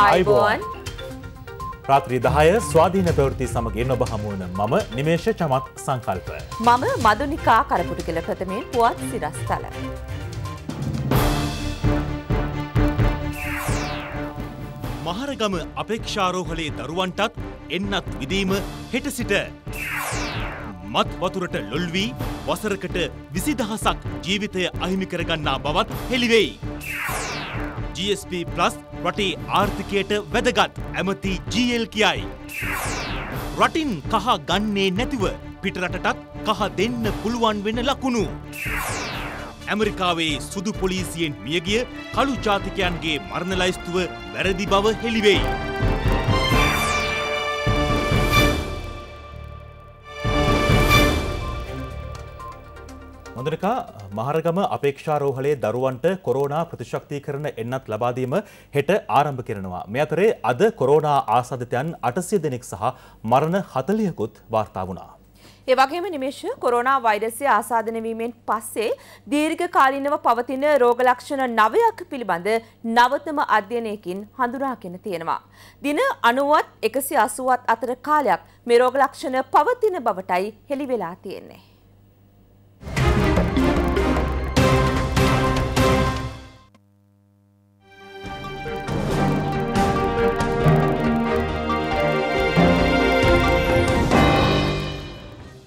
අයිබෝන් ප්‍රාත්‍රී දහය ස්වාධීන ප්‍රවෘති සමගින් ඔබ හමුවන මම නිමේෂ චමත් සංකල්ප. මම මදුනිකා කරපුටු කළ ප්‍රථමයෙන් පුවත් සිරස්තල. මහරගම අපේක්ෂාරෝහලේ දරුවන්ටත් එන්නත් විදීම හෙට සිට. මත් වතුරට ලොල් වී වසරකට විසිදහසක් ජීවිතය අහිමි කරගන්නා බවත් හෙළිවෙයි. GSP+ රටේ ආර්ථිකයට වැදගත් ඇමති GL කියයි. රටින් කහ ගන්නේ නැතිව පිටරටටත් කහ දෙන්න පුළුවන් වෙන ලකුණු. ඇමරිකාවේ සුදු පොලිසියෙන් මියගිය කළු ජාතිකයන්ගේ මරණ ලයිස්තුව වැරදි බව හෙළිවෙයි. හොඳනකා මහරගම අපේක්ෂාරෝහලේ දරුවන්ට කොරෝනා ප්‍රතිශක්ති කරන එන්නත් ලබාදීම හෙට ආරම්භ කරනවා. මෙ අතරේ අද කොරෝනා ආසාධතයන් අටසිය දෙනෙක් සහ මරණ හතලියකුත් වාර්තා වුණා. ඒවගේම නිමේශ කොරෝනා වෛරසය ආසාධනවීමෙන් පස්සේ දීර්ඝ කාලිනව පවතින රෝගලක්ෂණ නවයක් පිළිබඳ නවතම අධ්‍යනයකින් හඳුනාගෙන තියෙනවා. දින අනුවත් එකසි අසුවත් අතර කාලයක් මේ රෝගලක්ෂණ පවතින බවටයි හෙළිවෙලා තියෙන්නේ.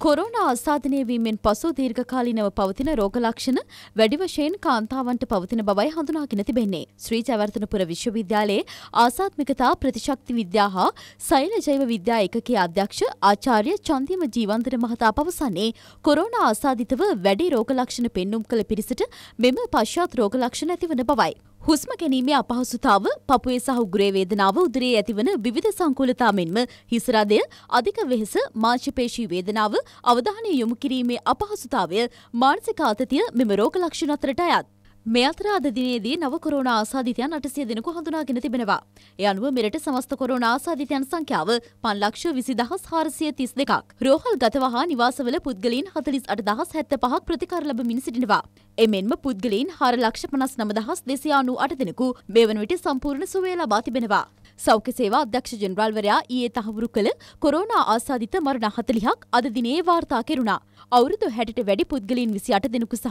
කොරෝනා අසාධනය වීමෙන් පසු දීර්ඝකාලීනව පවතින රෝග ලක්ෂණ වැඩි වශයෙන් කාන්තාවන්ට පවතින බවයි හඳුනාගෙන තිබෙන්නේ. ශ්‍රී ජයවර්ධනපුර විශ්වවිද්‍යාලයේ ආසාත්මිකතා ප්‍රතිශක්ති විද්‍යා හා සෛල ජෛව විද්‍යා ඒකකයේ අධ්‍යක්ෂ ආචාර්ය චන්දිම ජීවන්දන මහතා පවසන්නේ කොරෝනා ආසාදිතව වැඩි රෝග ලක්ෂණ පෙන්눔 කළ පිරිසට මෙම පශ්චාත් රෝග ලක්ෂණ ඇතිවන බවයි. හුස්ම ගැනීමේ අපහසුතාව, පපුවේ සහ උගුරේ වේදනාව, උදරයේ ඇතිවන විවිධ සංකූලතා මෙන්ම හිස් රදය, අධික වෙහෙස, මාංශපේශී වේදනාව, අවධානය යොමු කිරීමේ අපහසුතාවය, මානසික ආතතිය මෙම රෝග ලක්ෂණ අතරට අයත්. මේ අතර අද දිනේදී නව කොරෝනා ආසාදිතයන් 800 දෙනෙකු හඳුනාගෙන තිබෙනවා. ඒ අනුව මෙරට සමස්ත කොරෝනා ආසාදිතයන් සංඛ්‍යාව 520432ක්. රෝහල්ගතව හා නිවාසවල පුද්ගලයන් 48075ක් ප්‍රතිකාර ලැබමින් සිටිනවා. එමෙන්ම පුද්ගලයන් 459298 දෙනෙකු මේ වන විට සම්පූර්ණ සුවය ලබා තිබෙනවා. සෞඛ්‍ය සේවා අධ්‍යක්ෂ ජෙනරාල්වරයා ඊයේ තහවුරු කළ කොරෝනා ආසාදිත මරණ 40ක් අද දිනේ වාර්තා කෙරුණා. අවුරුදු 60ට වැඩි පුද්ගලයන් 28 දෙනෙකු සහ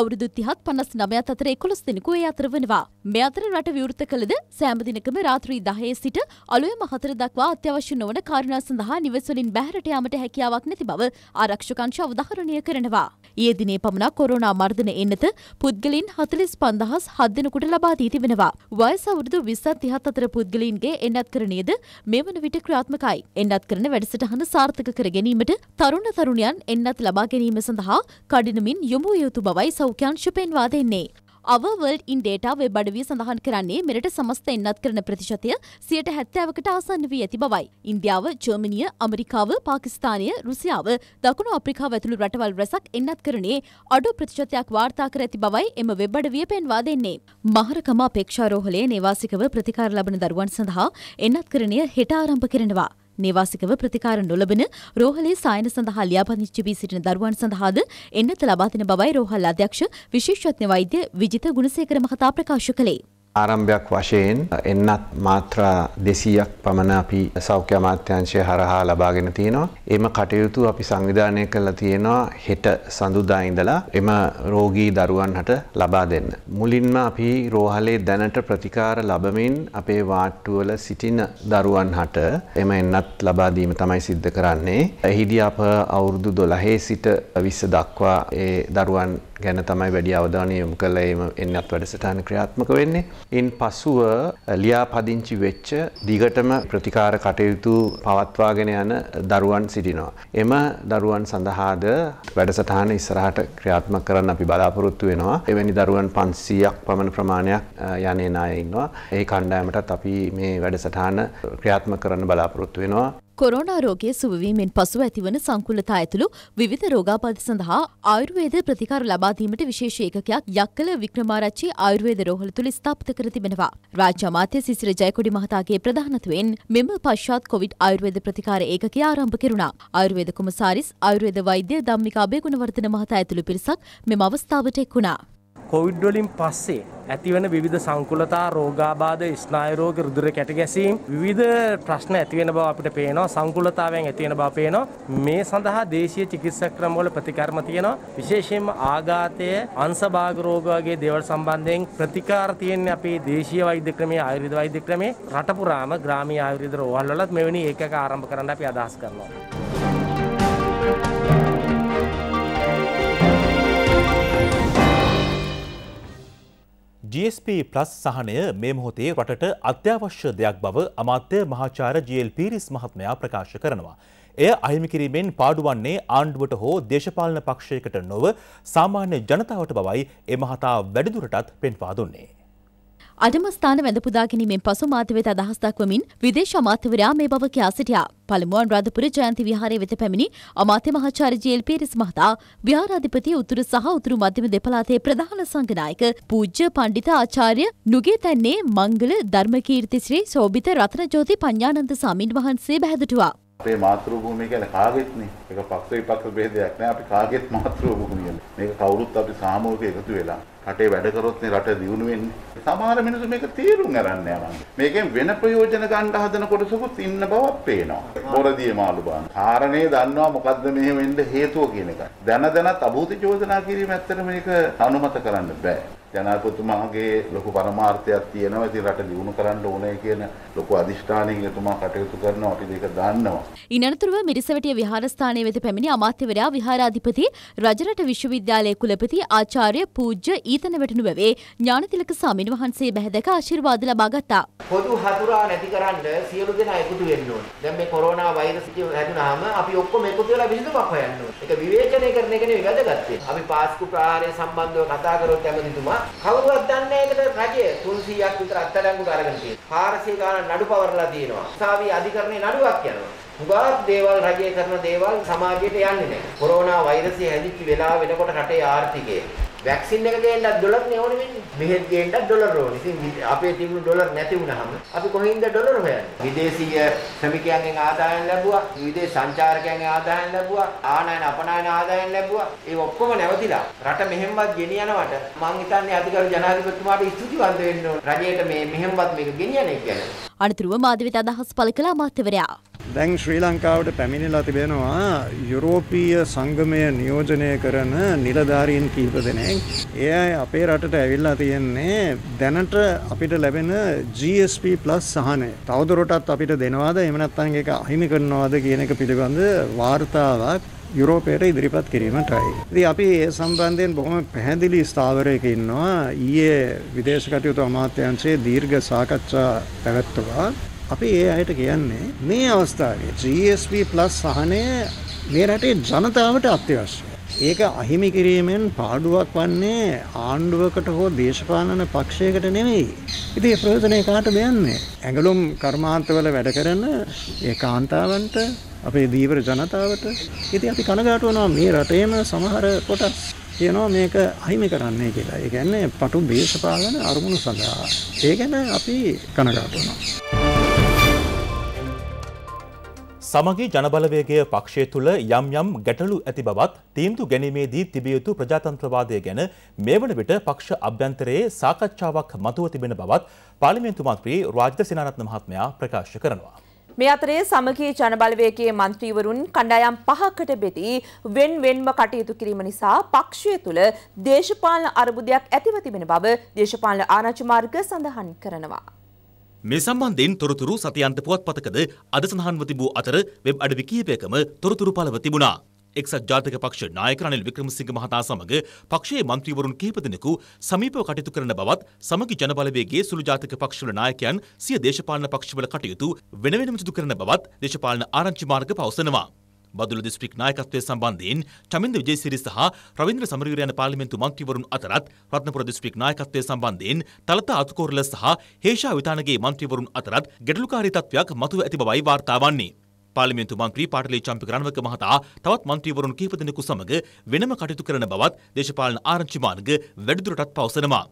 අවුරුදු 30ත් 59ත් අතර 11 දෙනෙකු ඒ අතර වෙනවා. මේ අතර රට විවෘත කළද සෑම දිනකම රාත්‍රී 10 සිට අලුයම 4 දක්වා අත්‍යවශ්‍ය නොවන කාරණා සඳහා නිවෙස් වලින් බැහැරට යාමට හැකියාවක් නැති බව ආරක්ෂක අංශ අවධාරණය කරනවා. ඊයේ දිනේ පමණක් කොරෝනා මර්ධන එන්නත පුද්ගලයන් 45000 7 දෙනෙකුට ලබා දී තිබෙනවා. වයස අවුරුදු 20ත් 30ත් අතර පුද්ගලයන් සමාජයේගේ එන්නත් කරණයද මෙවන විට ක්‍රාත්මකයි. එන්නත් කරන වැඩසටහන සාර්ථක කර ගැනීමට තරුණ තරුණයන් එන්නත් ලබා ගැනීම සඳහා කඩිනමින් යොමු යුතු බවයි සෞඛ්‍යංශ පෙන්වා දෙන්නේ. අවවල් ඉන් ඩේටා වෙබ් අඩවිය සඳහන් කරන්නේ මෙරට සමස්ත එන්නත් කරන ප්‍රතිශතය සියට හැත්තෑවකට ආසන්න වී ඇති බවයි. ඉන්දියාව, ජර්මනිය, අමරිකාව, පාකිස්ථානය, රුසියාව, දකුණු අප්‍රිකාව ඇතුළු රටවල් රැසක් එන්නත් කරනේ අඩු ප්‍රතිශතයක් වාර්තා කර ඇති බවයි එම වෙබ් අඩවිය පෙන්වා දෙන්නේ. මහරකම අපේක්ෂාරෝහලේ නේවාසිකව ප්‍රතිකාර ලබන දරුවන් සඳහා එන්නත් කරණය හෙට ආරම්භ කරනවා. නිවාසිකව ප්‍රතිකාර නොලබන රෝහලේ සායන සඳහා ලියාපදිංචි වී සිටින දරුවන් සඳහාද එන්නත ලබා දෙන බවයි රෝහල් අධ්‍යක්ෂ විශේෂඥ වෛද්‍ය විජිත ගුණසේකර මහතා ප්‍රකාශ කළේ. ආරම්භයක් වශයෙන් එන්නත් මාත්‍රා දෙසීයක් පමණ අපි සෞඛ්‍ය අමාත්‍යංශය හරහා ලබාගෙන තියෙනවා. එම කටයුතු අපි සංවිධානය කරලා තියෙනවා හෙට සඳුදා ඉඳලා එම රෝගී දරුවන්ට ලබා දෙන්න. මුලින්ම අපි රෝහලේ දැනට ප්‍රතිකාර ලබමින් අපේ වාට්ටුවල සිටින දරුවන්ට එම එන්නත් ලබා දීම තමයි සිද්ධ කරන්නේ. එහිදී අප අවුරුදු 12 සිට 20 දක්වා ඒ දරුවන් ගැන තමයි වැඩි අවධානය යොමු කළා එම එන්නත් වැඩසටහන ක්‍රියාත්මක වෙන්නේ. ඉන් පසුව ලියාපදිංචි වෙච්ච දිගටම ප්‍රතිකාර කටයුතු පවත්වාගෙන යන දරුවන් සිටිනවා. එම දරුවන් සඳහාද වැඩසටහන ඉස්සරහට ක්‍රියාත්මක කරන්න අපි බලාපොරොත්තු වෙනවා. එවැනි දරුවන් 500ක් පමණ ප්‍රමාණයක් යන්නේ නාය ඉන්නවා. ඒ කණ්ඩායමටත් අපි මේ වැඩසටහන ක්‍රියාත්මක කරන්න බලාපොරොත්තු වෙනවා. කොරෝනා රෝගය සුවවීමෙන් පසුව ඇතිවන සංකුලතා ඇතුළු විවිධ රෝගාබාධ සඳහා ආයුර්වේද ප්‍රතිකාර ලබා දීමට විශේෂ ඒකකයක් යක්කල වික්‍රමාරච්චි ආයුර්වේද රෝහල තුල ස්ථාපිත කර තිබෙනවා. රාජ්‍ය අමාත්‍ය සිසිර ජයකොඩි මහතාගේ ප්‍රධානත්වයෙන් මෙම පශ්චාත් කොවිඩ් ආයුර්වේද ප්‍රතිකාර ඒකකය ආරම්භ කෙරුණා. ආයුර්වේද කුමසාරිස් ආයුර්වේද වෛද්‍ය ධම්මිකා බේගුණවර්ධන මහතා ඇතුළු පිරිසක් මෙම අවස්ථාවට එක් වුණා. කොවිඩ් වලින් පස්සේ ඇතිවන විධ සංකුලතා රෝගාබාධ ස්නායරෝග රුදුර කැටගැසීම් විධ ප්‍රශ්න ඇතිවෙන බව අපිට පේනවා සංකුලතාවෙන් ඇතිවෙන බව පේනවා මේ සඳහා දේශීය චිකිත්සා ක්‍රමවල ප්‍රතිකර්ම තියෙනවා විශේෂයෙන්ම ආඝාතය අංශභාග රෝග වගේ දේවල් සම්බන්ධයෙන් ප්‍රතිකාර තියෙන අපේ දේශීය වෛද්‍ය ක්‍රමයේ ආයුර්වේද වෛද්‍ය ක්‍රමයේ රට පුරාම ග්‍රාමීය ආයුර්වේද රෝහල්වලත් මෙවැනි ඒකක ආරම්භ කරන්න අපි අදහස් කරනවා GSP ප්ලස් සහනය මේ මොහොතේ රටට අත්‍යවශ්‍ය දෙයක් බව අමාත්‍ය මහාචාර ජල් පිරිස් මහත්මයා ප්‍රකාශ කරනවා. එය අහිමි කිරීමෙන් පාඩුවන්නේ ආණ්ඩුවට හෝ දේශපාලන පක්ෂයකට නොව සාමාන්‍ය ජනතාවට බවයි එ මහතා වැඩිදුරටත් පෙන්වා දුන්නේ. අඩම ස්ථාන වැඳපුදා ගැනීමෙන් පසු මාධ්‍යවේත අදහස් දක්වමින් විදේශ අමාත්‍යවරයා මේ බව කියා සිටියා. පළමුව අනුරාධපුර ජයන්ති විහාරයේ වෙත පැමිණි අමාත්‍ය මහාචාර්ය ජී.එල්. පීරිස් මහතා විහාරාධිපති උතුරු සහ උතුරු මධ්‍යම දෙපළාතේ ප්‍රධාන සංඝනායක පූජ්‍ය පණ්ඩිත ආචාර්ය නුගේතන්නේ මංගල ධර්මකීර්ති ශ්‍රී සෝබිත රත්නජෝති පඤ්ඤානන්ද සාමින් වහන්සේ බැහැදුටුවා. අපේ මාතෘ භූමිය කියන්නේ කාගෙත්නේ. ඒක පක්ෂ විපක්ෂ ભેදයක් නෑ. අපි කාගෙත් මාතෘ භූමියනේ. මේක කවුරුත් අපි සාමූහිකව එකතු වෙලා රටේ වැඩ කරොත්නේ රට දියුණු වෙන්නේ. සමහර මිනිස්සු මේක තේරුම් අරන්න යනවා. මේකෙන් වෙන ප්‍රයෝජන ගන්න හදන කොටසකුත් ඉන්න බවක් පේනවා. බොරදී මාළු බාන. කාරණේ දන්නවා මොකද්ද මෙහෙම වෙන්න හේතුව කියන එක. දැන දැනත් අභූත චෝදනා කිරීම ඇත්තට මේක අනුමත කරන්න බෑ. ජනාධිපතිතුමාගේ ලොකු පරමාර්ථයක් තියෙනවා. ඉතින් රට දියුණු කරන්න ඕනේ කියන ලොකු අදිෂ්ඨානයකින් එතුමා කටයුතු කරනවා. අපි මේක දන්නවා. ඉනනතුරුව මිරිසවැටිය විහාරස්ථානයේ වෙත පැමිණි අමාත්‍යවරයා විහාරාධිපති රජරට විශ්වවිද්‍යාලයේ කුලපති ආචාර්ය පූජ්‍ය ඊතන වැටුණු වැවේ ඥානතිලක ස්වාමීන් වහන්සේ බැහැදක ආශිර්වාද ලබා ගත්තා. පොදු හතුරා නැතිකරන්න සියලු දෙනා එකතු වෙන්න ඕනේ. දැන් මේ කොරෝනා වෛරස් හැදුනහම අපි ඔක්කොම එකතු වෙලා විසඳුමක් හොයන්න ඕනේ. ඒක විවේචනය කරන එක නෙවෙයි වැදගත් වෙන්නේ. අපි පාස්කු ප්‍රහාරය සම්බන්ධව කතා කරොත් ඇමතිතුමා කවුරුවත් දන්නේ නැහැ ඒකට රජය 300ක් විතර අත්අඩංගුවට අරගෙන තියෙනවා. 400 ගාණක් නඩු පවරලා තියෙනවා. සාවි අධිකරණයේ නඩුවක් යනවා. හුඟක් දේවල් රජය කරන දේවල් සමාජයට යන්නේ නැහැ. කොරෝනා වෛරසය හැදිච්ච වෙලාව වෙනකොට රටේ ආර්ථිකය වැක්සින් එක ගේන්නත් ඩොලර් නේ ඕනේ වෙන්නේ. මෙහෙත් ගේන්නත් ඩොලර් ඕනේ. ඉතින් අපේ තිබුණු ඩොලර් නැති වුණාම අපි කොහෙන්ද ඩොලර් හොයන්නේ? විදේශීය ශ්‍රමිකයන්ගෙන් ආදායම් ලැබුවා, විදේශ සංචාරකයන්ගෙන් ආදායම් ලැබුවා, ආනයන අපනයන ආදායම් ලැබුවා. ඒ ඔක්කොම නැවතිලා රට මෙහෙම්වත් ගෙනියනවට මං හිතන්නේ අධිකරු ජනාධිපතිතුමාට ස්තුතිවන්ත වෙන්න ඕන. රජයට මේ මෙහෙම්වත් මේක ගෙනියන්නේ කියලා. අනතුරුව මාධ්‍යවිත අදහස් පළ කළ අමාත්‍යවරයා දැන් ශ්‍රී ලංකාවට පැමිණිලා තිබෙනවා යුරෝපීය සංගමය නියෝජනය කරන නිලධාරීන් කීප දෙනෙක්. ඒ අය අපේ රටට ඇවිල්ලා තියෙන්නේ දැනට අපිට ලැබෙන GSP+ සහනය. තවදුරටත් අපිට දෙනවාද එහෙම නැත්නම් ඒක අහිමි කරනවාද කියන එක පිළිබඳ වාර්තාවක් යුරෝපයට ඉදිරිපත් කිරීමටයි. ඉතින් අපි ඒ සම්බන්ධයෙන් බොහොම පැහැදිලි ස්ථාවරයක ඉන්නවා. ඊයේ විදේශ කටයුතු අමාත්‍යාංශයේ දීර්ඝ සාකච්ඡා පැවැත්තුවා. අපි ඒ අයට කියන්නේ මේ අවස්ථාවේ GSP+ සහනය මේ රටේ ජනතාවට අත්‍යවශ්‍යයි. ඒක අහිමි කිරීමෙන් පාඩුවක් වන්නේ ආණ්ඩුවකට හෝ දේශපාලන පක්ෂයකට නෙමෙයි. ඉතින් ඒ ප්‍රයෝජනේ කාටද යන්නේ? ඇඟලුම් කර්මාන්තවල වැඩ කරන ඒ කාන්තාවන්ට අපේ දීවර ජනතාවට ඉතින් අපි කනගාටු වෙනවා මේ රටේම සමහර කොටස් කියනවා මේක අහිමි කරන්නේ කියලා. ඒ කියන්නේ පටු දේශපාලන අරමුණු සඳහා. ඒ ගැන අපි කනගාටු වෙනවා. සමගි ජනබලවේගේ පක්ෂය තුළ යම් යම් ගැටලු ඇති බවත් තීන්දු ගැනීමේදී තිබිය යුතු ප්‍රජාතන්ත්‍රවාදය ගැන මේ වන විට පක්ෂ අභ්‍යන්තරයේ සාකච්ඡාවක් මතුව තිබෙන බවත් පාර්ලිමේන්තු මන්ත්‍රී රාජිත සිනාරත්න මහත්මයා ප්‍රකාශ කරනවා. මේ අතරේ සමගී ජනබලවේගයේ මන්ත්‍රීවරුන් කණ්ඩායම් පහකට බෙදී වෙන් වෙන්ම කටයුතු කිරීම නිසා පක්ෂය තුළ දේශපාලන අර්බුදයක් ඇතිව තිබෙන බව දේශපාලන ආරාචි මාර්ග සඳහන් කරනවා. මේ සම්බන්ධයෙන් තොරතුරු සතියන්ත පුවත්පතකද අද සඳහන්ව තිබූ අතර වෙබ් අඩවි කිහිපයකම තොරතුරු පළව තිබුණා. එක්සත් ජාතික පක්ෂ නායක රනිල් වික්‍රමසිංහ මහතා සමග පක්ෂයේ මන්ත්‍රීවරුන් කිහිප දෙනෙකු සමීපව කටයුතු කරන බවත් සමගි ජනබලවේගයේ සුළු ජාතික පක්ෂවල නායකයන් සිය දේශපාලන පක්ෂවල කටයුතු වෙන වෙනම සිදු කරන බවත් දේශපාලන ආරංචි මාර්ග පවසනවා. බදුල දිස්ත්‍රික් නායකත්වය සම්බන්ධයෙන් චමින්ද විජේසිරි සහ රවින්ද්‍ර සමරවීර යන පාර්ලිමේන්තු මන්ත්‍රීවරුන් අතරත් රත්නපුර දිස්ත්‍රික් නායකත්වය සම්බන්ධයෙන් තලතා අතුකෝරල සහ හේෂා විතානගේ මන්ත්‍රීවරුන් අතරත් ගැටලුකාරී තත්වයක් මතුව ඇති බවයි වාර්තා වන්නේ. පාර්ලිමේන්තු මන්ත්‍රී පාටලේ චම්පි රණවක මහතා තවත් මන්ත්‍රීවරුන් කිහිප දෙනෙකු සමග වෙනම කටයුතු කරන බවත් දේශපාලන ආරංචි මාර්ග වැඩිදුරටත් පවසනවා.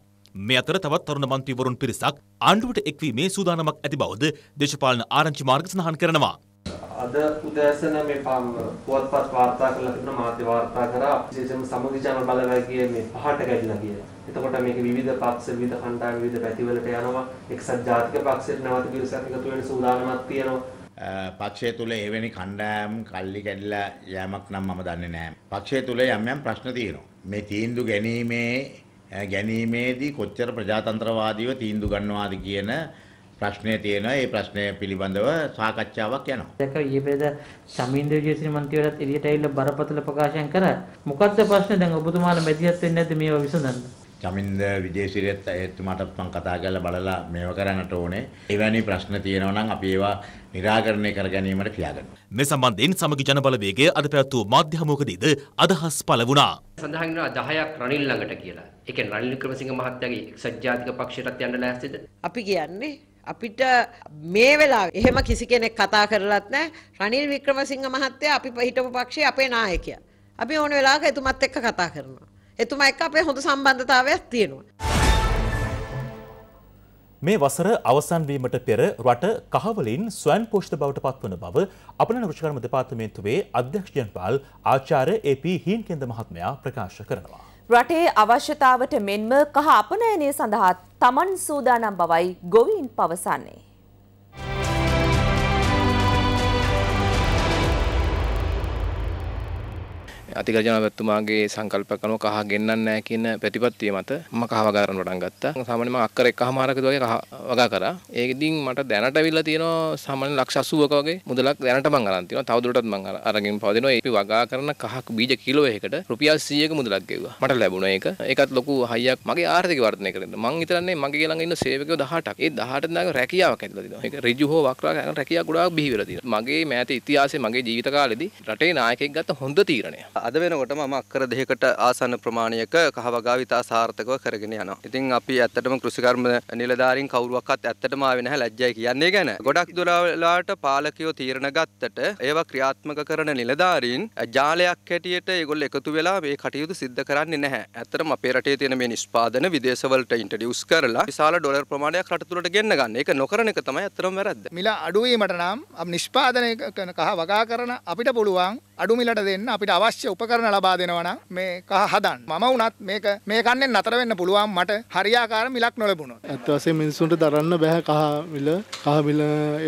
මේ අතර තවත් තරුණ මන්ත්‍රීවරුන් පිරිසක් ආණ්ඩුවට එක්වීමේ සූදානමක් ඇති බවද දේශපාලන ආරංචි මාර්ග සඳහන් කරනවා. අද උදෑසන මේ පුවත්පත් වාර්තා කරලා තිබුණ මාධ්‍ය වාර්තා කරා විශේෂයෙන්ම සමගිජන බලවේගයේ මේ පහට ගැටිලා කියලා. එතකොට මේක විවිධ පක්ෂ විවිධ කණ්ඩායම් විවිධ පැතිවලට යනවා. එක්සත් ජාතික පක්ෂයට නැවත පිරිසක් එකතු වෙන සූදානමක් තියෙනවා. පක්ෂය තුළ එවැනි කණ්ඩායම් කල්ලි කැඩිලා යෑමක් නම් මම දන්නේ නැහැ. පක්ෂය තුළ යම් යම් ප්‍රශ්න තියෙනවා. මේ තීන්දුව ගැනීමේ ගැනීමේදී කොච්චර ප්‍රජාතන්ත්‍රවාදීව තීන්දුව ගන්නවාද කියන ප්‍රශ්නය තියෙනවා. ඒ ප්‍රශ්නය පිළිබඳව සාකච්ඡාවක් යනවා. දැක ඊබේද සමින්ද විජේසිරි මන්ත්‍රීවරයාත් එළියට ඇවිල්ලා බරපතල ප්‍රකාශයන් කරා. මොකද්ද ප්‍රශ්නේ? දැන් ඔබතුමාලා මැදිහත් වෙන්නේ නැද්ද මේවා විසඳන්න? චමින්ද විජේසිරියත් එතුමාටත් මම කතා කරලා බලලා මේව කරන්නට ඕනේ. එවැනි ප්‍රශ්න තියෙනවා නම් අපි ඒවා නිරාකරණය කර ගැනීමට ක්‍රියා කරනවා. මේ සම්බන්ධයෙන් සමගි ජනබලවේගය අද පැවැත් වූ මාධ්‍යමෝකදීද අදහස් පළ වුණා. සඳහන් වෙනවා 10ක් රනිල් ළඟට කියලා. ඒ කියන්නේ රනිල් වික්‍රමසිංහ මහත්තයාගේ එක්සත් ජාතික පක්ෂයටත් යන්න ලෑස්තිද? අපි කියන්නේ අපිට මේ වෙලාවේ එහෙම කිසි කෙනෙක් කතා කරලත් නැහැ. රනිල් වික්‍රමසිංහ මහත්තයා අපි හිටපු පක්ෂයේ අපේ නායකයා. අපි ඕන වෙලාවක එතුමත් එක්ක කතා කරනවා. එතුමා එක්ක අපේ හොඳ සම්බන්ධතාවයක් තියෙනවා. මේ වසර අවසන් වීමට පෙර රට කහවලින් ස්වයන් පෝෂිත බවට පත්වන බව අපලන ෘෂිකර්ම දෙපාර්තමේන්තුවේ අධ්‍යක්ෂ ජනපාල් ආචාර්ය ඒ.පී. හීන්කෙන්ද මහත්මයා ප්‍රකාශ කරනවා. රටේ අවශ්‍යතාවට මෙන්ම කහ අපනයනය සඳහා තමන් සූදානම් බවයි ගොවීන් පවසන්නේ. අතිගර ජනාධිපතිතුමාගේ සංකල්ප කරනවා කහ ගෙන්නන්නේ නැහැ කියන ප්‍රතිපත්තිය මත මම කහ වගා කරන්න පටන් ගත්තා. සාමාන්‍යයෙන් මම අක්කර එකහමාරකද වගේ කහ වගා කරා. ඒකෙදින් මට දැනට අවිල්ලා තියෙනවා සාමාන්‍යයෙන් ලක්ෂ 80ක වගේ මුදලක් දැනට මම අරන් තියෙනවා. තවදුරටත් මම අරගෙන පවදිනවා. ඒ වගා කරන කහක් බීජ කිලෝ එකකට රුපියල් 100ක මුදලක් ගෙවුවා. මට ලැබුණා ඒක. ඒකත් ලොකු හයියක් මගේ ආර්ථික වර්ධනය කරන්න. මං හිතන්නේ මගේ ළඟ ඉන්න සේවකයෝ 18ක්. ඒ 18 දෙනාගේ රැකියාවක් ඇතිලා තිනවා. ඒක ඍජු හෝ වක්‍රා රැකියාව ගොඩාක් බිහි වෙලා තියෙනවා. මගේ මෑත ඉතිහාසයේ මගේ ජීවිත කාලෙදී රටේ නායකයෙක් ගත්ත හොඳ තීරණයක්. අද වෙනකොට මම අක්කර දෙකකට ආසන්න ප්‍රමාණයක කහවගාව ඉතා සාර්ථකව කරගෙන යනවා. ඉතින් අපි ඇත්තටම කෘෂිකර්ම නිලධාරීන් කවුරුවක්වත් ඇත්තටම ආවේ නැහැ ලැජ්ජයි කියන්නේ ගැන. ගොඩක් දුරලාට පාලකයෝ තීරණ ගත්තට ඒවා ක්‍රියාත්මක කරන නිලධාරීන් ජාලයක් හැටියට ඒගොල්ලෝ එකතු වෙලා මේ කටයුතු සිද්ධ කරන්නේ නැහැ. ඇත්තටම අපේ රටේ තියෙන මේ නිෂ්පාදන විදේශවලට ඉන්ට්‍රොඩියුස් කරලා විශාල ඩොලර් ප්‍රමාණයක් රට තුලට ගෙන්න ගන්න. ඒක නොකරන එක තමයි ඇත්තටම වැරද්ද. මිල අඩුවීමට නම් නිෂ්පාදනය කහ වගා කරන අපිට පුළුවන් අඩු මිලට දෙන්න අපිට අවශ්‍ය උපකරණ ලබා දෙනවා නම් මේ කහ හදන්න. මම වුණත් මේක මේ කන්නෙන් නතර වෙන්න පුළුවන් මට හරියාකාර මිලක් නොලැබුණොත්. ඇත්ත වශයෙන්ම මිනිසුන්ට දරන්න බෑ කහ මිල. කහ මිල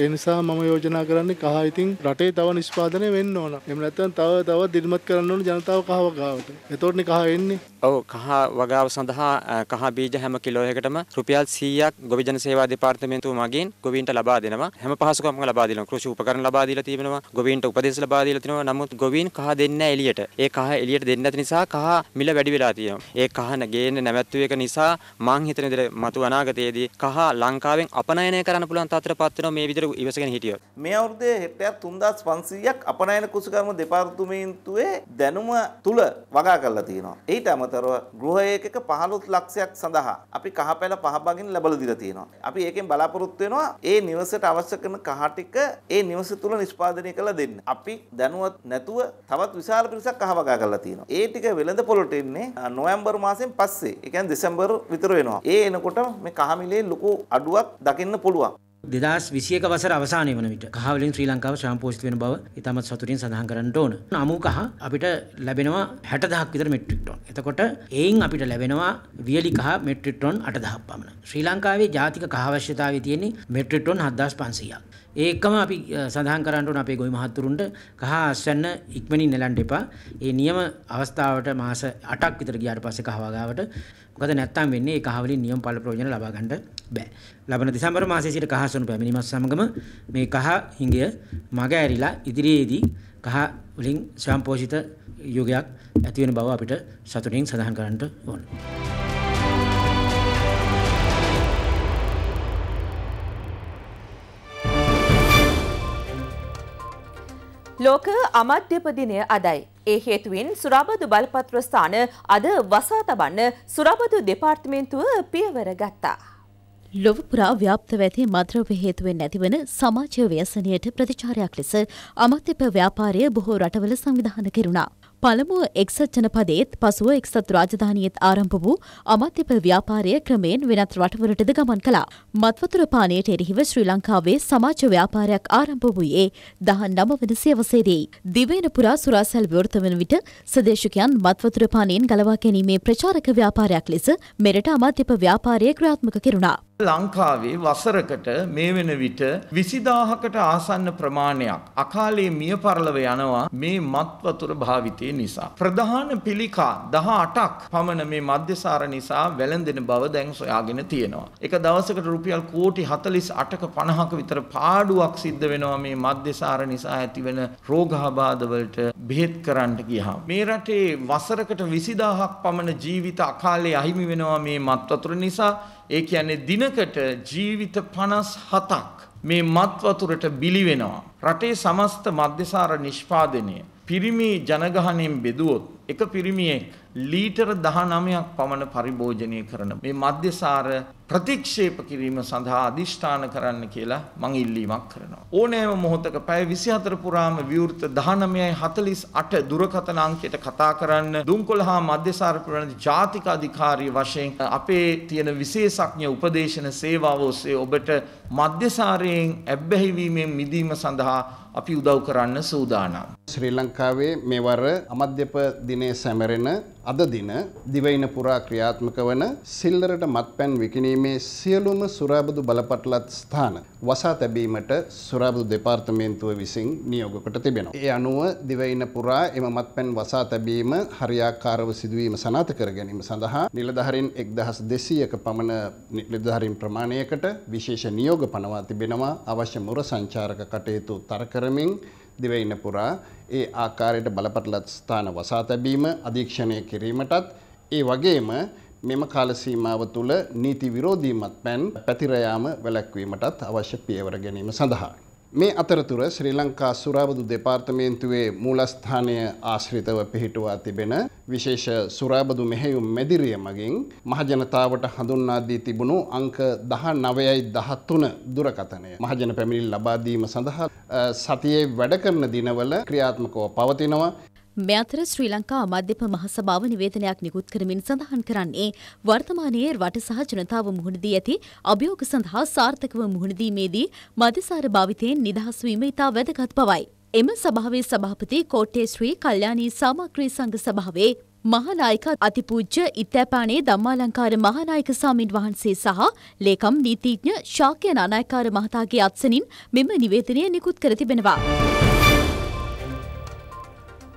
ඒ නිසා මම යෝජනා කරන්නේ කහ ඉතින් රටේ තව නිෂ්පාදනය වෙන්න ඕන. එහෙම නැත්නම් තව තව දිරිමත් කරන්න ඕන ජනතාව කහව ගාවට. එතකොටනේ කහ එන්නේ. ඔව් කහ වගාව සඳහා කහ බීජ හැම කිලෝ එකකටම රුපියල් 100ක් ගොවි ජන සේවා දෙපාර්තමේන්තුව මගින් ගොවීන්ට ලබා දෙනවා. හැම පහසුකම්ම ලබා දෙනවා. කෘෂි උපකරණ ලබා දීලා තියෙනවා. ගොවීන්ට උපදෙස් ලබා දීලා තියෙනවා. නමුත් ගොවීන් කහ දෙන්නේ නැහැ එළියට. ඒ කහ එළියට දෙන්නේ නැති නිසා කහ මිල වැඩි වෙලා තියෙනවා. ඒ කහ නැගේන්නේ නැවැත්තු එක නිසා මං හිතන විදිහට මතු අනාගතයේදී කහ ලංකාවෙන් අපනයනය කරන්න පුළුවන් තත්ත්වයට පත් වෙනවා මේ විදිහට ඉවසගෙන හිටියොත්. මේ අවුරුද්දේ හෙක්ටර් 3500ක් අපනයන කුසකර්ම දෙපාර්තමේන්තුවේ දැනුම තුල වගා කරලා තියෙනවා. ඊට අමතරව අමතරව ගෘහයකක 15 ලක්ෂයක් සඳහා අපි කහපැල පහ බගින් ලැබලා දීලා තියෙනවා. අපි ඒකෙන් බලාපොරොත්තු වෙනවා ඒ නිවසට අවශ්‍ය කරන කහ ටික ඒ නිවස තුල නිෂ්පාදනය කරලා දෙන්න. අපි දැනුවත් නැතුව තවත් විශාල පිරිසක් කහ වගා කරලා තියෙනවා. ඒ ටික වෙළඳ පොළට එන්නේ නොවැම්බර් මාසෙන් පස්සේ. ඒ කියන්නේ දෙසැම්බර් විතර වෙනවා. ඒ එනකොට මේ කහ මිලේ ලොකු අඩුවක් දකින්න පුළුවන්. දෙදස් විසියක වසර අවසානය වන විට කහවලින් ශ්‍රී ලංකාව ශාම්පෝෂිත වෙන බව ඉතාමත් සතුරින් සඳහන් කරන්න ඕන. අමු කහ අපිට ලැබෙනවා හැට දහක් විතර මෙට්‍රික් ටොන්. එතකොට එයින් අපිට ලැබෙනවා වියලි කහ මෙට්‍රික් ටොන් 8000ක් පමණ. ශ්‍රී ලංකාවේ ජාතික කහ අවශ්‍යතාවය තියෙන්නේ මෙට්‍රික් ටොන් 7500ක්. ඒකම අපි සඳහන් කරන්න ඕන අපේ ගොවි මහත්තුරුන්ට කහ අස්වැන්න ඉක්මනින් නෙලන්න එපා. ඒ නියම අවස්ථාවට මාස 8ක් විතර ගියාට පස්සේ කහ වගාවට මොකද නැත්තම් වෙන්නේ ඒ කහ වලින් නියම ඵල ප්‍රයෝජන ලබා ගන්න බෑ. ලබන දෙසැම්බර් මාසයේ සිට කහ සොනු පැමිණීමත් සමගම මේ කහ හිඟය මග ඇරිලා ඉදිරියේදී කහ වලින් ස්වයංපෝෂිත යුගයක් ඇති වෙන බව අපිට සතුටින් සඳහන් කරන්න ඕනේ. ලෝක අමාත්‍යපදිනය අදයි. ඒ හේතුවෙන් සුරාබදු බලපත්‍ර ස්ථාන අද වසා තබන්න සුරාබදු දෙපාර්තමේන්තුව පියවර ගත්තා. ලොව පුරා ව්‍යාප්තව ඇති මද්‍රව්‍ය හේතුවෙන් නැතිවන සමාජ ව්‍යසනයට ප්‍රතිචාරයක් ලෙස අමාත්‍යප ව්‍යාපාරය බොහෝ රටවල සංවිධාන කෙරුණා. පළමුුව එක්සත් ජනපදේත් පසුව එක්සත් රාජධානියත් ආරම්භ වූ අමත්‍යප ව්‍යාපාරය ක්‍රමයෙන් වෙනත් රටවලටද ගමන් කලා. මත්වතුර පානයට එරෙහිව ශ්‍රී ලංකාවේ සමාජ ව්‍යාපාරයක් ආරම්භ වූයේ දහන් නම වෙන සයවසේදේ. දිවෙන පුරා සුරාසැල් වෘත වන විට සදේශකයන් මත්වතුර පානයෙන් ගලවා ගැනීමේ ප්‍රචාරක ව්‍යාපාරයක් ලෙස මෙරට අමාත්‍යප ව්‍යාපාරය ක්‍රාත්මක කෙරුණා. ලංකාවේ වසරකට මේ වෙන විට 20000කට ආසන්න ප්‍රමාණයක් අකාලේ මිය පරලව යනවා මේ මත් වතුර භාවිතය නිසා. ප්‍රධාන පිළිකා 18ක් පමණ මේ මද්‍යසාර නිසා වැළඳෙන බව දැන් සොයාගෙන තියෙනවා. එක දවසකට රුපියල් කෝටි 48ක 50ක විතර පාඩුවක් සිද්ධ වෙනවා මේ මද්‍යසාර නිසා ඇතිවෙන රෝගාබාධ වලට බෙහෙත් කරන්න ගියහම. මේ රටේ වසරකට 20000ක් පමණ ජීවිත අකාලේ අහිමි වෙනවා මේ මත් වතුර නිසා. ඒ කියන්නේ දිනකට ජීවිත 57ක් මේ මත් වතුරට බිලි වෙනවා. රටේ සමස්ත මද්දසාර නිෂ්පාදනය පිරිමි ජනගහණයෙන් බෙදුවොත් එක පිරිමියෙක් ලීටර 19ක් පමණ පරිභෝජනය කරන මේ මධ්‍යසාර ප්‍රතික්ෂේප කිරීම සඳහා අදිෂ්ඨාන කරන්න කියලා මං ඉල්ලීමක් කරනවා. ඕනෑම මොහොතක පැය 24 පුරාම විවෘත 19:48 දුරකථන අංකයට කතා කරන්න දුම්කොළ හා මධ්‍යසාර ප්‍රවණ ජාතික අධිකාරිය වශයෙන් අපේ තියෙන විශේෂඥ උපදේශන සේවාව ඔස්සේ ඔබට මධ්‍යසාරයෙන් ඇබ්බැහිවීමෙන් මිදීම සඳහා අපි උදව් කරන්න සූදානම්. ශ්‍රී ලංකාවේ මෙවර අමධ්‍යප දිනේ සැමරෙන අද දින දිවයින පුරා ක්‍රියාත්මක වන සිල්ලරට මත්පැන් විකිණීමේ සියලුම සුරාබදු බලපටලත් ස්ථාන වසා තැබීමට සුරාබදු දෙපාර්තමේන්තුව විසින් නියෝගකොට තිබෙනවා. ඒ අනුව දිවයින පුරා එම මත්පැන් වසා තැබීම හරියාකාරව සිදුවීම සනාත කර ගැනීම සඳහා නිලධහරින් එක්දහස් දෙසීයක පමණ නිලධහරින් ප්‍රමාණයකට විශේෂ නියෝග පනවා තිබෙනවා අවශ්‍ය මුර සංචාරක කටයුතු තර කරමින් දිවයින පුරා ඒ ආකාරයට බලපටල ස්ථාන වසා තැබීම අධීක්ෂණය කිරීමටත් ඒ වගේම මෙම කාලසීමාව තුළ නීති විරෝධීමත් පැන් පැතිරයාම වැලැක්වීමටත් අවශ්‍ය පියවර ගැනීම සඳහා. මේ අතරතුර ශ්‍රී ලංකා සුරාවදු දෙපාර්තමේන්තුවේ මූලස්ථානය ආශ්‍රිතව පිහිටුවා තිබෙන විශේෂ සුරාබදු මෙහෙයුම් මැදිරිය මගින් මහජනතාවට හඳුන්වා දී තිබුණු අංක 19.13 දුරකථනය මහජන පැමිණිලි ලබා දීම සඳහා සතියේ වැඩ කරන දිනවල ක්‍රියාත්මකව පවතිනවා මේ අතර ශ්‍රී ලංකා මධ්‍යප මහසභාව නිවේදනයක් නිකුත් කරමින් සඳහන් කරන්නේ වර්තමානයේ රට සහ ජනතාව මුහුණ දී ඇති අභියෝග සඳහා සාර්ථකව මුහුණ දීමේදී මධ්‍යසාර භාවිතයෙන් නිදහස් වීම ඉතා වැදගත් බවයි. එම සභාවේ සභාපති කෝට්ටේ ශ්‍රී කල්්‍යානී සාමක්‍රී සංඝ සභාවේ මහනායක අතිපූජ්‍ය ඉත්තෑපානේ ධම්මාලංකාර මහනායක සාමීන් වහන්සේ සහ ලේකම් නීතිඥ ශාක්‍ය නානායකාර මහතාගේ අත්සනින් මෙම නිවේදනය නිකුත් කර තිබෙනවා.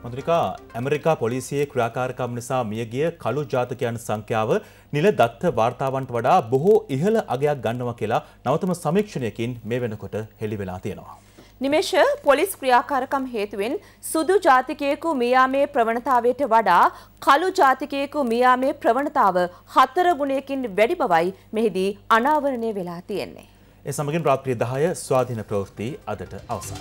මදුරිකා ඇමරිකා පොලිසියේ ක්‍රියාකාරකම් නිසා මියගිය කළු ජාතකයන් සංඛ්‍යාව නිල දත්ත වාර්තාවන්ට වඩා බොහෝ ඉහළ අගයක් ගන්නවා කියලා නවතම සමීක්ෂණයකින් මේ වෙනකොට හෙළි වෙලා තියෙනවා. නිමේෂ පොලිස් ක්‍රියාකාරකම් හේතුවෙන් සුදු ජාතිකයෙකු මියාමේ ප්‍රවණතාවයට වඩා කළු ජාතිකයෙකු මියාමේ ප්‍රවණතාව හතර ගුණයකින් වැඩි බවයි මෙහිදී අනාවරණය වෙලා තියෙන්නේ. ඒ සමගින් රාත්‍රිය 10 ස්වාධීන ප්‍රවෘත්ති අදට අවසන්.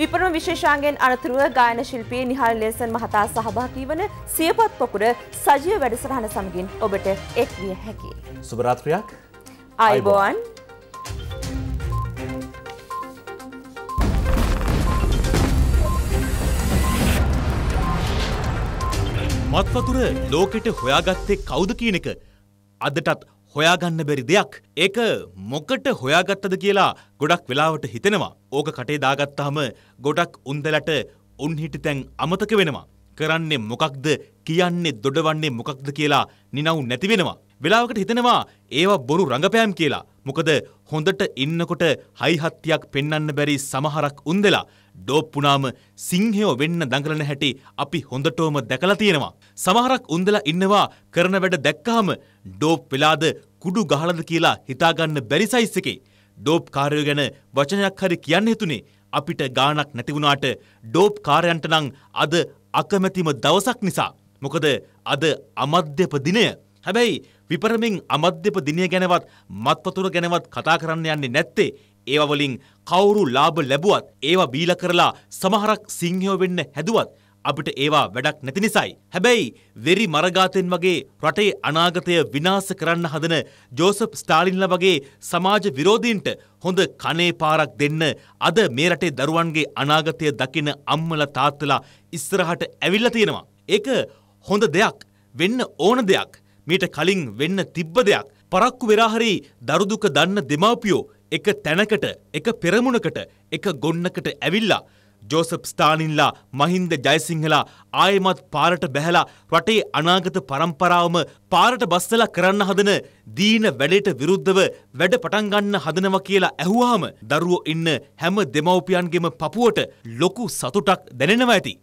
විපරම විශේෂාංගයෙන් අනතුරුව ගායන ශිල්පී නිහල් ලේසන් මහතා සහභාගී වන සියපත් පොකුර සජීව වැඩසටහන සමගින් ඔබට එක් විය හැකි. සුබ රාත්‍රියක්. අයිබෝන්. මත් වතුර ලෝකෙට හොයාගත්තේ කවුද කියන එක අදටත් හොයාගන්න බැරි දෙයක් ඒක මොකට හොයාගත්තද කියලා ගොඩක් වෙලාවට හිතෙනවා ඕක කටේ දාගත්තාම ගොඩක් උන්දලට උන්හිටි තැන් අමතක වෙනවා කරන්නේ මොකක්ද කියන්නේ දොඩවන්නේ මොකක්ද කියලා නිනව් නැති වෙනවා වෙලාවකට හිතෙනවා ඒවා බොරු රඟපෑම් කියලා මොකද හොඳට ඉන්නකොට හයිහත්තියක් පෙන්වන්න බැරි සමහරක් උන්දලා ඩෝප්පුනාම සිංහයෝ වෙන්න දඟලන හැටි අපි හොඳටෝම දැකලා තියෙනවා. සමහරක් උන්දලා ඉන්නවා කරන වැඩ දැක්කාම ඩෝප් වෙලාද කුඩු ගහලද කියලා හිතාගන්න බැරි සයිස් එකේ. ඩෝප් කාරයෝ ගැන වචනයක් හරි කියන්න හිතුනේ අපිට ගානක් නැතිවුණාට ඩෝප් කාරයන්ට නං අද අකමැතිම දවසක් නිසා. මොකද අද අමධ්‍යප දිනය. හැබැයි විපරමින් අමධ්‍යප දිනය ගැනවත් මත්පතුර ගැනවත් කතා කරන්න යන්නේ නැත්තේ ඒවා වලින් කවුරු ලාභ ලැබුවත් ඒවා බීලා කරලා සමහරක් සිංහයෝ වෙන්න හැදුවත් අපිට ඒවා වැඩක් නැති නිසායි. හැබැයි වෙරි මරගාතෙන් වගේ රටේ අනාගතය විනාශ කරන්න හදන ජෝසප් ස්ටාලින්ලා වගේ සමාජ විරෝධීන්ට හොඳ කනේ පාරක් දෙන්න අද මේ රටේ දරුවන්ගේ අනාගතය දකින අම්මලා තාත්තලා ඉස්සරහට ඇවිල්ලා තියෙනවා. ඒක හොඳ දෙයක් වෙන්න ඕන දෙයක්. මීට කලින් වෙන්න තිබ්බ දෙයක්. පරක්කු වෙලා හරි දරුදුක දන්න දෙමාපියෝ එක තැනකට එක පෙරමුණකට එක ගොන්නකට ඇවිල්ලා ජෝසප් ස්ථානින්ලා මහින්ද ජයසිංහලා ආයමත් පාරට බැහැලා රටේ අනාගත පරම්පරාවම පාරට බස්සලා කරන්න හදන දීන වැඩේට විරුද්ධව වැඩ පටන් ගන්න හදනවා කියලා ඇහුවාම දරුවෝ ඉන්න හැම දෙමව්පියන්ගෙම පපුවට ලොකු සතුටක් දැනෙනවා ඇති.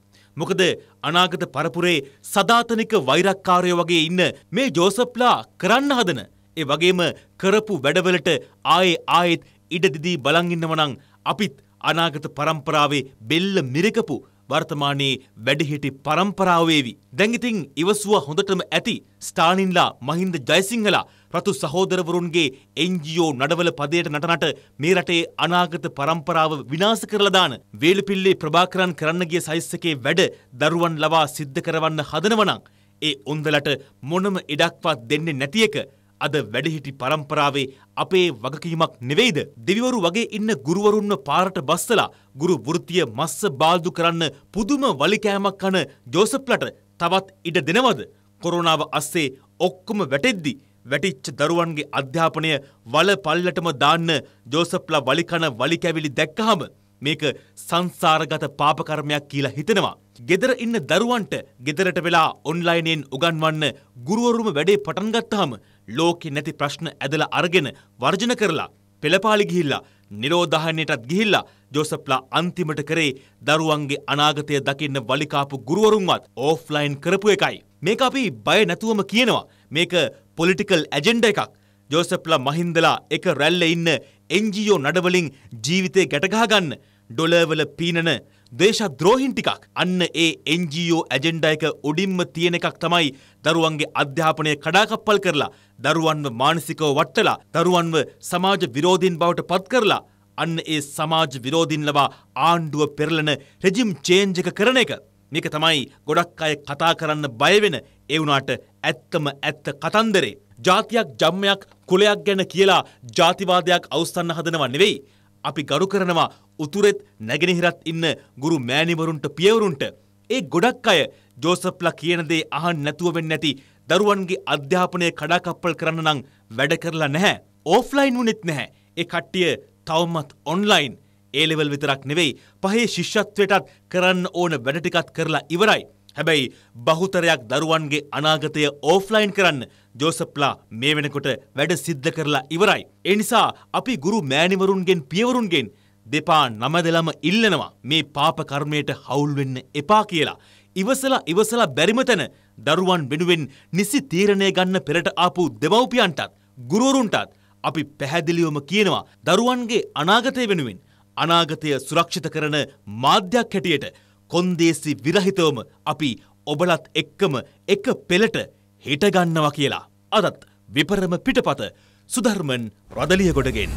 මොකද අනාගත පරපුරේ සදාතනික වෛරක්කාරයෝ වගේ ඉන්න මේ ජෝසප්ලා කරන්න හදන ඒ වගේම කරපු වැඩවලට ආයේ ආයෙත් ඉඩදිදී බලන් ඉන්නවනම් අපිත් අනාගත පරම්පරාවේ බෙල්ල මිරිකපු වර්තමානයේ වැඩහිටි පරම්පරාව වේවි. දැන් ඉතින් ඉවසුව හොඳටම ඇති ස්ටාලින්ලා මහින්ද ජයසිංහලා රතු සහෝදරවරුන්ගේ NGO නඩවල පදයට නටනට මේ රටේ අනාගත පරම්පරාව විනාශ කරලා දාන වේලුපිල්ලේ ප්‍රභාකරන් කරන්න ගිය සයිස්සකේ වැඩ දරුවන් ලවා සිද්ධ කරවන්න හදනවනම් ඒ උන්දලට මොනම ඉඩක්වත් දෙන්නේ නැති එක අද වැඩහිටි පරම්පරාවේ අපේ වගකීමක් නෙවෙයිද දෙවිවරු වගේ ඉන්න ගුරුවරුන්ව පාරට බස්සලා ගුරු වෘත්තිය මස්ස බාල්දු කරන්න පුදුම වලිකෑමක් කන ජෝසප්ලට තවත් ඉඩ දෙනවද කොරෝනාව අස්සේ ඔක්කොම වැටෙද්දි වැටිච්ච දරුවන්ගේ අධ්‍යාපනය වල පල්ලටම දාන්න ජෝසප්ලා වලිකන වලිකැවිලි දැක්කහම මේක සංසාරගත පාපකර්මයක් කියලා හිතනවා. ගෙදර ඉන්න දරුවන්ට ගෙදරට වෙලා ඔන්ලයිනෙන් උගන්වන්න ගුරුවරුම වැඩේ පටන් ගත්තාම ලෝකේ නැති ප්‍රශ්න ඇදලා අරගෙන වර්ජන කරලා පෙළපාලි ගිහිල්ලා නිරෝධායනයටත් ගිහිල්ලා ජෝසප්ලා අන්තිමට කරේ දරුවන්ගේ අනාගතය දකින්න වලිකාපු ගුරුවරුන්වත් ඕෆ්ලයින් කරපු එකයි. මේක අපි බය නැතුවම කියනවා. මේක පොලිටිකල් ඇජෙන්ඩ එකක්. ජෝසප්ලා මහින්දලා එක රැල්ල ඉන්න එන්ජියෝ නඩවලින් ජීවිතය ගැටගහගන්න ඩොලර්වල පීනන දේශද්‍රෝහින් ටිකක් අන්න ඒ එන්ජෝ ඇජෙන්ඩයක උඩින්ම තියෙන එකක් තමයි දරුවන්ගේ අධ්‍යාපනය කඩාකප්පල් කරලා දරුවන්ව මානසිකව වට්ටලා දරුවන්ව සමාජ විරෝධීන් බවට පත් කරලා අන්න ඒ සමාජ විරෝධීන් ලවා ආණ්ඩුව පෙරලන රෙජිම් චේන්ජ් එක කරන එක මේක තමයි ගොඩක් අය කතා කරන්න බයවෙන ඒ වුණාට ඇත්තම ඇත්ත කතන්දරේ. ජාතියක් ජම්මයක් කුලයක් ගැන කියලා ජාතිවාදයක් අවස්සන්න හදනව නෙවෙයි. අපි ගරු කරනවා උතුරෙත් නැගෙනහිරත් ඉන්න ගුරු මෑණිවරුන්ට පියවරුන්ට ඒ ගොඩක් අය ජෝසප්ලා කියන දේ අහන් නැතුව වෙන්නේ නැති දරුවන්ගේ අධ්‍යාපනය කඩාකප්පල් කරන්න නම් වැඩ කරලා නැහැ. ඕෆ්ලයින් වුනෙත් නැහැ. ඒ කට්ටිය තවමත් ඔන්ලයින් ඒ ලෙවල් විතරක් නෙවෙයි පහේ ශිෂ්‍යත්වයටත් කරන්න ඕන වැඩ ටිකත් කරලා ඉවරයි. හැබැයි බහුතරයක් දරුවන්ගේ අනාගතය ඕෆ්ලයින් කරන්න ජෝසප්ලා මේ වෙනකොට වැඩ සිද්ධ කරලා ඉවරයි. ඒ නිසා අපි ගුරු මෑණිවරුන්ගෙන් පියවරුන්ගෙන් දෙපා නමදලම ඉල්ලනවා මේ පාප කර්මයට හවුල් වෙන්න එපා කියලා. ඉවසලා ඉවසලා බැරිම තැන දරුවන් වෙනුවෙන් නිසි තීරණය ගන්න පෙරට ආපු දෙමව්පියන්ටත් ගුරුවරුන්ටත් අපි පැහැදිලිවම කියනවා දරුවන්ගේ අනාගතය වෙනුවෙන් අනාගතය සුරක්ෂිත කරන මාධ්‍යයක් හැටියට කොන්දේසි විරහිතවම අපි ඔබලත් එක්කම එක පෙළට හිටගන්නවා කියලා. අදත් විපරම පිටපත සුධර්මන් රදලියගොඩගෙන්.